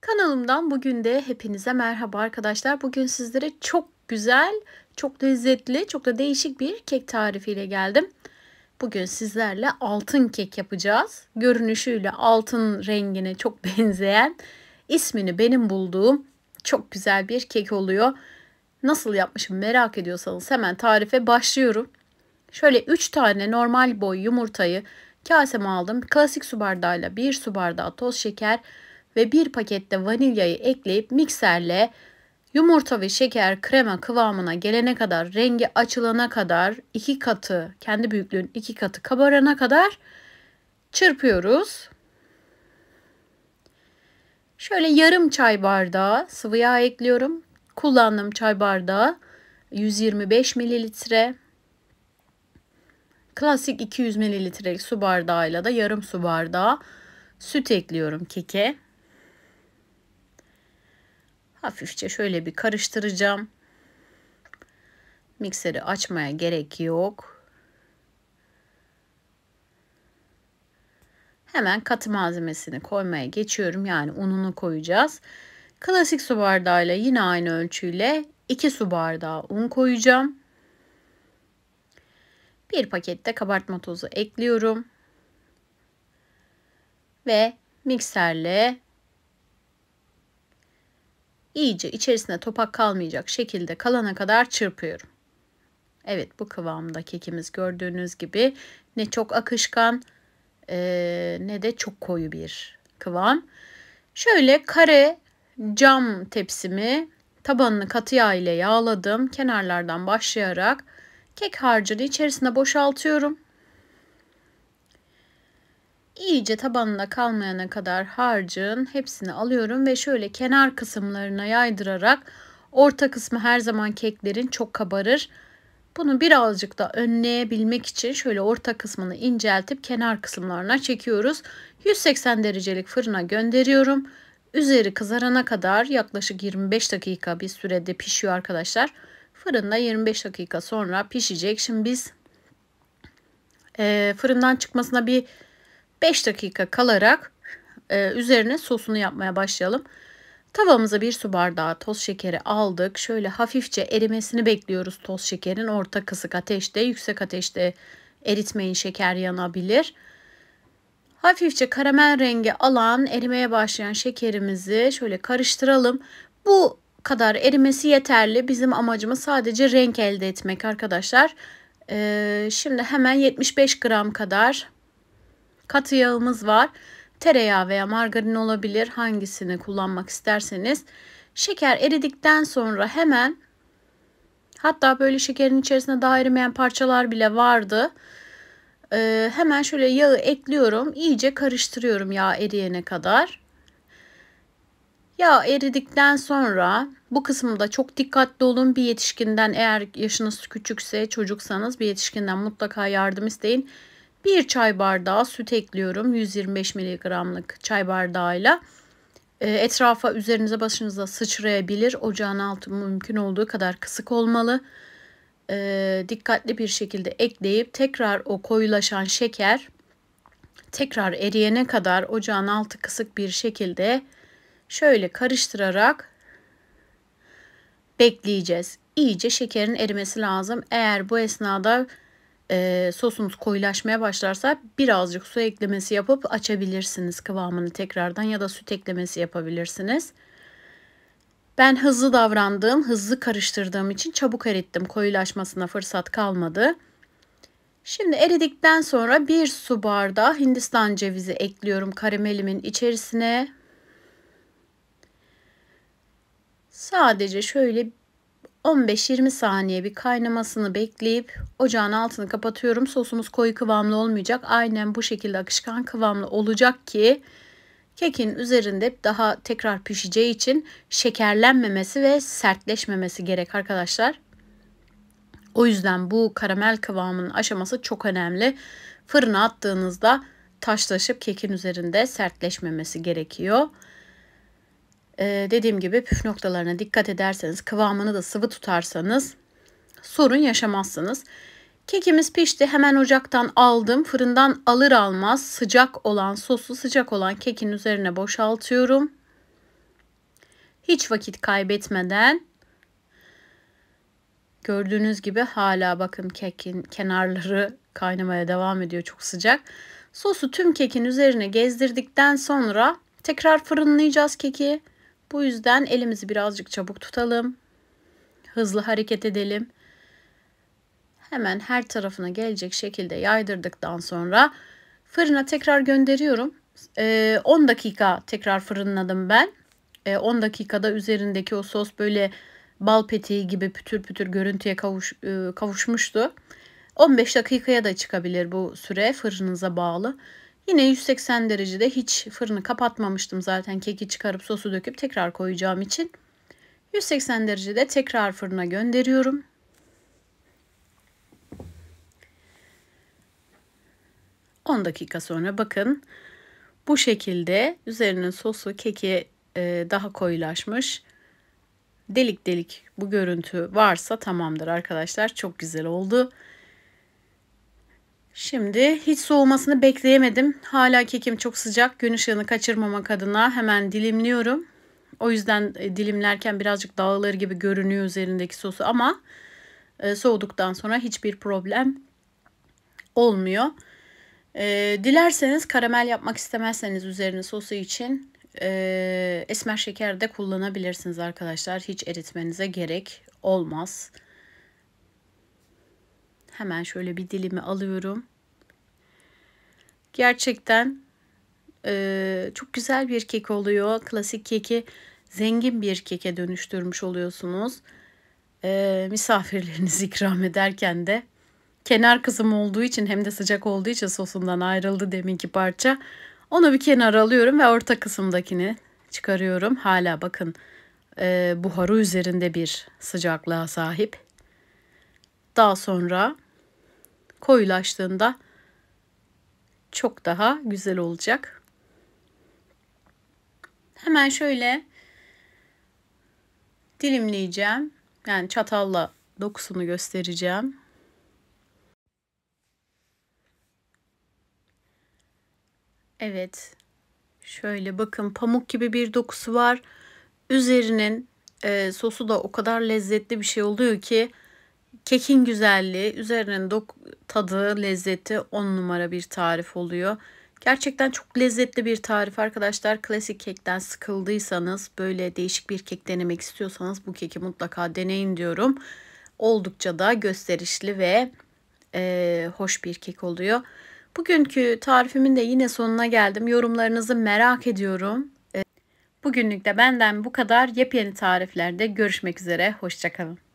Kanalımdan bugün de hepinize merhaba arkadaşlar. Bugün sizlere çok güzel, çok lezzetli, çok da değişik bir kek tarifiyle geldim. Bugün sizlerle altın kek yapacağız. Görünüşüyle altın rengine çok benzeyen, ismini benim bulduğum çok güzel bir kek oluyor. Nasıl yapmışım merak ediyorsanız hemen tarife başlıyorum. Şöyle 3 tane normal boy yumurtayı kaseme aldım. Klasik su bardağıyla 1 su bardağı toz şeker, ve bir pakette vanilyayı ekleyip mikserle yumurta ve şeker krema kıvamına gelene kadar rengi açılana kadar iki katı kendi büyüklüğün iki katı kabarana kadar çırpıyoruz. Şöyle yarım çay bardağı sıvı yağ ekliyorum. Kullandığım çay bardağı 125 mililitre. Klasik 200 mililitrelik su bardağıyla da yarım su bardağı süt ekliyorum keke hafifçe şöyle bir karıştıracağım. Mikseri açmaya gerek yok. Hemen katı malzemesini koymaya geçiyorum. Yani ununu koyacağız. Klasik su bardağıyla yine aynı ölçüyle 2 su bardağı un koyacağım. Bir pakette kabartma tozu ekliyorum. Ve mikserle iyice içerisinde topak kalmayacak şekilde kalana kadar çırpıyorum. Evet bu kıvamda kekimiz gördüğünüz gibi ne çok akışkan e, ne de çok koyu bir kıvam. Şöyle kare cam tepsimi tabanını katı yağ ile yağladım. Kenarlardan başlayarak kek harcını içerisine boşaltıyorum iyice tabanına kalmayana kadar harcın hepsini alıyorum ve şöyle kenar kısımlarına yaydırarak orta kısmı her zaman keklerin çok kabarır. Bunu birazcık da önleyebilmek için şöyle orta kısmını inceltip kenar kısımlarına çekiyoruz. 180 derecelik fırına gönderiyorum. Üzeri kızarana kadar yaklaşık 25 dakika bir sürede pişiyor arkadaşlar. Fırında 25 dakika sonra pişecek. Şimdi biz e, fırından çıkmasına bir 5 dakika kalarak e, üzerine sosunu yapmaya başlayalım. Tavamıza bir su bardağı toz şekeri aldık. Şöyle hafifçe erimesini bekliyoruz toz şekerin. Orta kısık ateşte, yüksek ateşte eritmeyin şeker yanabilir. Hafifçe karamel rengi alan, erimeye başlayan şekerimizi şöyle karıştıralım. Bu kadar erimesi yeterli. Bizim amacımız sadece renk elde etmek arkadaşlar. Ee, şimdi hemen 75 gram kadar Katı yağımız var. Tereyağı veya margarin olabilir. Hangisini kullanmak isterseniz. Şeker eridikten sonra hemen hatta böyle şekerin içerisinde daha erimeyen parçalar bile vardı. Ee, hemen şöyle yağı ekliyorum. İyice karıştırıyorum yağ eriyene kadar. Yağ eridikten sonra bu kısımda çok dikkatli olun. Bir yetişkinden eğer yaşınız küçükse çocuksanız bir yetişkinden mutlaka yardım isteyin. 1 çay bardağı süt ekliyorum. 125 miligramlık çay bardağıyla. Ee, etrafa üzerinize başınıza sıçrayabilir. Ocağın altı mümkün olduğu kadar kısık olmalı. Ee, dikkatli bir şekilde ekleyip tekrar o koyulaşan şeker tekrar eriyene kadar ocağın altı kısık bir şekilde şöyle karıştırarak bekleyeceğiz. İyice şekerin erimesi lazım. Eğer bu esnada e, sosunuz koyulaşmaya başlarsa birazcık su eklemesi yapıp açabilirsiniz kıvamını tekrardan ya da süt eklemesi yapabilirsiniz. Ben hızlı davrandığım, hızlı karıştırdığım için çabuk erittim. Koyulaşmasına fırsat kalmadı. Şimdi eridikten sonra bir su bardağı Hindistan cevizi ekliyorum karamelimin içerisine. Sadece şöyle 15-20 saniye bir kaynamasını bekleyip ocağın altını kapatıyorum. Sosumuz koyu kıvamlı olmayacak. Aynen bu şekilde akışkan kıvamlı olacak ki kekin üzerinde daha tekrar pişeceği için şekerlenmemesi ve sertleşmemesi gerek arkadaşlar. O yüzden bu karamel kıvamının aşaması çok önemli. Fırına attığınızda taşlaşıp kekin üzerinde sertleşmemesi gerekiyor. Ee, dediğim gibi püf noktalarına dikkat ederseniz kıvamını da sıvı tutarsanız sorun yaşamazsınız. Kekimiz pişti hemen ocaktan aldım fırından alır almaz sıcak olan sosu sıcak olan kekin üzerine boşaltıyorum. Hiç vakit kaybetmeden gördüğünüz gibi hala bakın kekin kenarları kaynamaya devam ediyor çok sıcak. Sosu tüm kekin üzerine gezdirdikten sonra tekrar fırınlayacağız keki. Bu yüzden elimizi birazcık çabuk tutalım. Hızlı hareket edelim. Hemen her tarafına gelecek şekilde yaydırdıktan sonra fırına tekrar gönderiyorum. E, ee, 10 dakika tekrar fırınladım ben. E, ee, 10 dakikada üzerindeki o sos böyle bal peteği gibi pütür pütür görüntüye kavuş, e, kavuşmuştu. 15 dakikaya da çıkabilir bu süre fırınıza bağlı. Yine 180 derecede hiç fırını kapatmamıştım zaten keki çıkarıp sosu döküp tekrar koyacağım için. 180 derecede tekrar fırına gönderiyorum. On dakika sonra bakın bu şekilde üzerinin sosu keki e, daha koyulaşmış. Delik delik bu görüntü varsa tamamdır arkadaşlar. Çok güzel oldu. Şimdi hiç soğumasını bekleyemedim. Hala kekim çok sıcak. Gün ışığını kaçırmamak adına hemen dilimliyorum. O yüzden e, dilimlerken birazcık dağılır gibi görünüyor üzerindeki sosu ama e, soğuduktan sonra hiçbir problem olmuyor. E, dilerseniz karamel yapmak istemezseniz üzerine sosu için esmer şeker de kullanabilirsiniz arkadaşlar. Hiç eritmenize gerek olmaz. Hemen şöyle bir dilimi alıyorum. Gerçekten e, çok güzel bir kek oluyor. Klasik keki zengin bir keke dönüştürmüş oluyorsunuz. E, misafirlerinizi ikram ederken de kenar kısım olduğu için hem de sıcak olduğu için sosundan ayrıldı deminki parça. Onu bir kenara alıyorum ve orta kısımdakini çıkarıyorum. Hala bakın e, buharı üzerinde bir sıcaklığa sahip. Daha sonra koyulaştığında çok daha güzel olacak. Hemen şöyle dilimleyeceğim. Yani çatalla dokusunu göstereceğim. Evet. Şöyle bakın pamuk gibi bir dokusu var. Üzerinin e, sosu da o kadar lezzetli bir şey oluyor ki kekin güzelliği, üzerinin dok tadı, lezzeti on numara bir tarif oluyor. Gerçekten çok lezzetli bir tarif arkadaşlar. Klasik kekten sıkıldıysanız, böyle değişik bir kek denemek istiyorsanız bu keki mutlaka deneyin diyorum. Oldukça da gösterişli ve e, hoş bir kek oluyor. Bugünkü tarifimin de yine sonuna geldim. Yorumlarınızı merak ediyorum. E, bugünlük de benden bu kadar. Yepyeni tariflerde görüşmek üzere. Hoşçakalın.